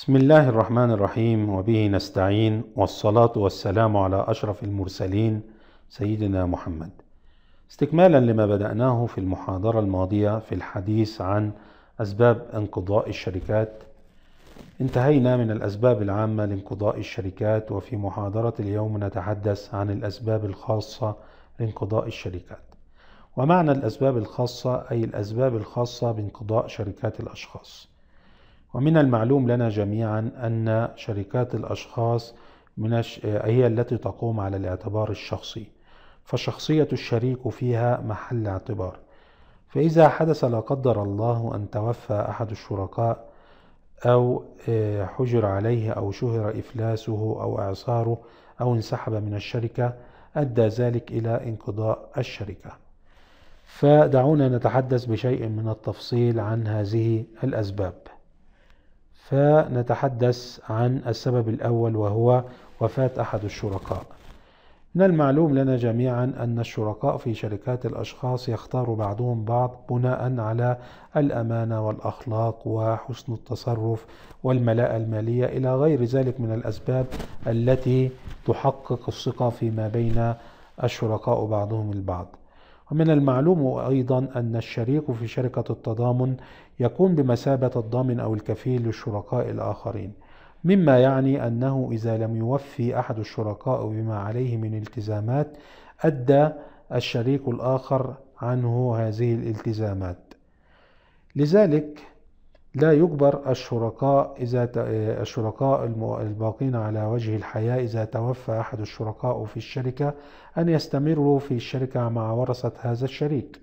بسم الله الرحمن الرحيم وبه نستعين والصلاة والسلام على أشرف المرسلين سيدنا محمد. استكمالا لما بدأناه في المحاضرة الماضية في الحديث عن أسباب انقضاء الشركات انتهينا من الأسباب العامة لانقضاء الشركات وفي محاضرة اليوم نتحدث عن الأسباب الخاصة لانقضاء الشركات. ومعنى الأسباب الخاصة أي الأسباب الخاصة بانقضاء شركات الأشخاص. ومن المعلوم لنا جميعا أن شركات الأشخاص من هي التي تقوم على الاعتبار الشخصي فشخصية الشريك فيها محل اعتبار فإذا حدث لا قدر الله أن توفى أحد الشركاء أو آه، حجر عليه أو شهر إفلاسه أو إعصاره أو انسحب من الشركة أدى ذلك إلى انقضاء الشركة فدعونا نتحدث بشيء من التفصيل عن هذه الأسباب فنتحدث عن السبب الأول وهو وفاة أحد الشركاء من المعلوم لنا جميعا أن الشركاء في شركات الأشخاص يختار بعضهم بعض بناء على الأمانة والأخلاق وحسن التصرف والملاءة المالية إلى غير ذلك من الأسباب التي تحقق الثقة فيما بين الشركاء بعضهم البعض ومن المعلوم أيضا أن الشريك في شركة التضامن يكون بمثابة الضامن أو الكفيل للشركاء الآخرين مما يعني أنه إذا لم يوفي أحد الشركاء بما عليه من التزامات أدى الشريك الآخر عنه هذه الالتزامات لذلك لا يجبر الشركاء إذا آه، الشركاء الباقين على وجه الحياة إذا توفى أحد الشركاء في الشركة أن يستمروا في الشركة مع ورثة هذا الشريك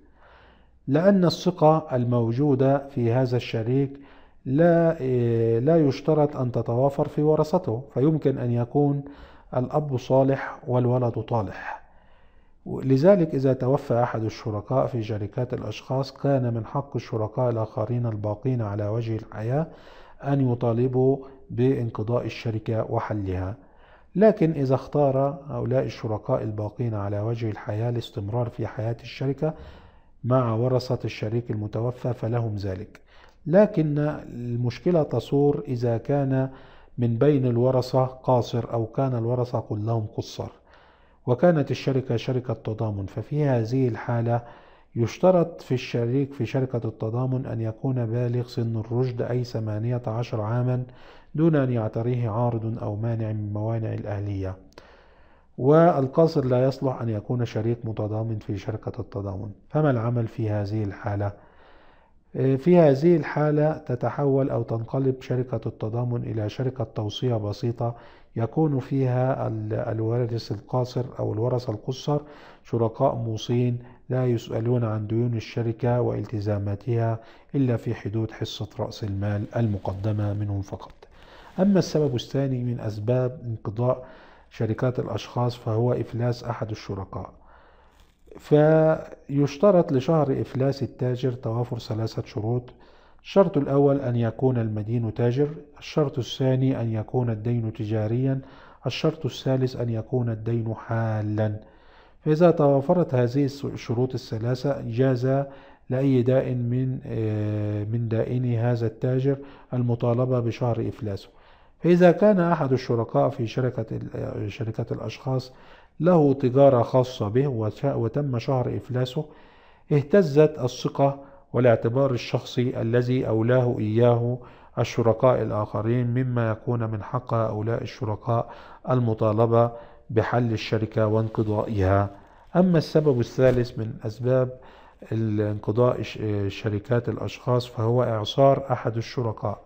لأن الثقة الموجودة في هذا الشريك لا آه، لا يشترط أن تتوافر في ورثته فيمكن أن يكون الأب صالح والولد طالح لذلك إذا توفى أحد الشركاء في شركات الأشخاص كان من حق الشركاء الآخرين الباقين على وجه الحياة أن يطالبوا بانقضاء الشركة وحلها لكن إذا اختار هؤلاء الشركاء الباقين على وجه الحياة الاستمرار في حياة الشركة مع ورثة الشريك المتوفى فلهم ذلك لكن المشكلة تصور إذا كان من بين الورثة قاصر أو كان الورثة كلهم قصر وكانت الشركة شركة تضامن ففي هذه الحالة يشترط في الشريك في شركة التضامن أن يكون بالغ سن الرشد أي 18 عاما دون أن يعتريه عارض أو مانع من موانع الأهلية والقاصر لا يصلح أن يكون شريك متضامن في شركة التضامن فما العمل في هذه الحالة؟ في هذه الحالة تتحول أو تنقلب شركة التضامن إلى شركة توصية بسيطة يكون فيها الوارث القاصر أو الورثة القصر شركاء موصين لا يسألون عن ديون الشركة والتزاماتها إلا في حدود حصة رأس المال المقدمة منهم فقط أما السبب الثاني من أسباب انقضاء شركات الأشخاص فهو إفلاس أحد الشركاء فيشترط لشهر إفلاس التاجر توافر ثلاثة شروط الشرط الأول أن يكون المدين تاجر الشرط الثاني أن يكون الدين تجاريا الشرط الثالث أن يكون الدين حالا فإذا توافرت هذه الشروط الثلاثة جاز لأي آه، دائن من من دائني هذا التاجر المطالبة بشهر إفلاسه فإذا كان أحد الشركاء في شركة آه، شركة الأشخاص له تجارة خاصة به وتم شهر إفلاسه اهتزت الثقة والاعتبار الشخصي الذي أولاه إياه الشركاء الآخرين مما يكون من حق هؤلاء الشركاء المطالبة بحل الشركة وانقضائها أما السبب الثالث من أسباب انقضاء شركات الأشخاص فهو إعصار أحد الشركاء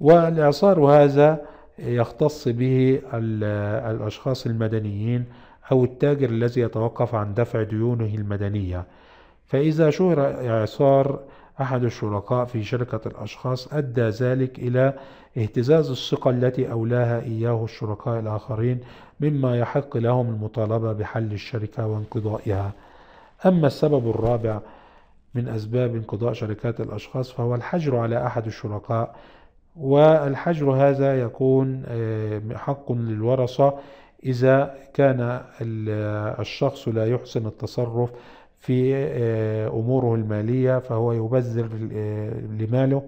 والإعصار هذا يختص به الأشخاص المدنيين أو التاجر الذي يتوقف عن دفع ديونه المدنية فإذا شهر إعصار أحد الشركاء في شركة الأشخاص أدى ذلك إلى اهتزاز الثقة التي أولاها إياه الشركاء الآخرين مما يحق لهم المطالبة بحل الشركة وانقضائها أما السبب الرابع من أسباب انقضاء شركات الأشخاص فهو الحجر على أحد الشركاء والحجر هذا يكون آه، حق للورثة إذا كان آه، الشخص لا يحسن التصرف في آه، أموره المالية فهو يبذر لماله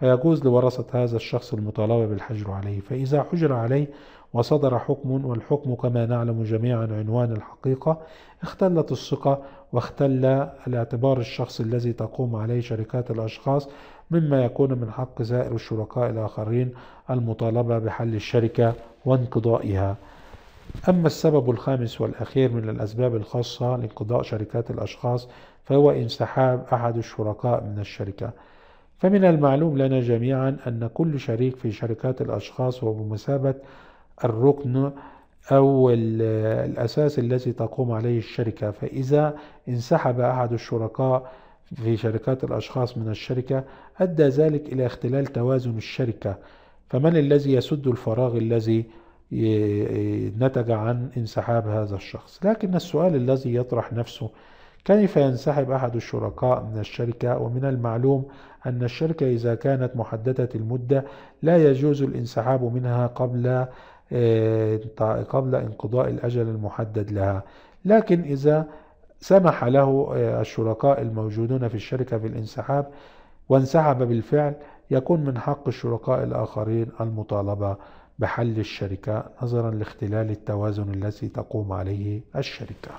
فيجوز لورثة هذا الشخص المطالبة بالحجر عليه فإذا حجر عليه وصدر حكم والحكم كما نعلم جميعا عنوان الحقيقة اختلت الثقة واختل الاعتبار الشخص الذي تقوم عليه شركات الأشخاص مما يكون من حق زائر الشركاء الآخرين المطالبة بحل الشركة وانقضائها أما السبب الخامس والأخير من الأسباب الخاصة لانقضاء شركات الأشخاص فهو انسحاب أحد الشركاء من الشركة فمن المعلوم لنا جميعا أن كل شريك في شركات الأشخاص هو بمثابة الركن أو الأساس الذي تقوم عليه الشركة فإذا انسحب أحد الشركاء في شركات الأشخاص من الشركة أدى ذلك إلى اختلال توازن الشركة فمن الذي يسد الفراغ الذي نتج عن انسحاب هذا الشخص لكن السؤال الذي يطرح نفسه كيف ينسحب أحد الشركاء من الشركة ومن المعلوم أن الشركة إذا كانت محددة المدة لا يجوز الانسحاب منها قبل آه، قبل انقضاء الأجل المحدد لها لكن إذا سمح له آه، الشركاء الموجودون في الشركة بالانسحاب وانسحب بالفعل يكون من حق الشركاء الآخرين المطالبة بحل الشركة نظرا لاختلال التوازن الذي تقوم عليه الشركة